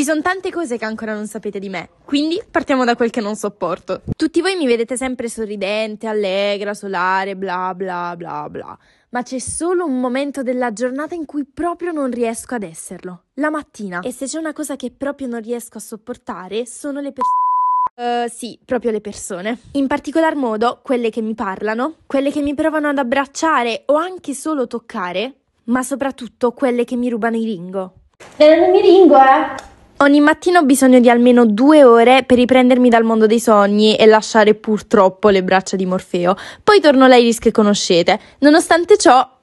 Ci sono tante cose che ancora non sapete di me, quindi partiamo da quel che non sopporto. Tutti voi mi vedete sempre sorridente, allegra, solare, bla bla bla bla, ma c'è solo un momento della giornata in cui proprio non riesco ad esserlo, la mattina. E se c'è una cosa che proprio non riesco a sopportare, sono le persone Uh, sì, proprio le persone. In particolar modo quelle che mi parlano, quelle che mi provano ad abbracciare o anche solo toccare, ma soprattutto quelle che mi rubano i ringo. non mi ringo, eh? Ogni mattina ho bisogno di almeno due ore per riprendermi dal mondo dei sogni e lasciare purtroppo le braccia di Morfeo. Poi torno all'Iris che conoscete. Nonostante ciò,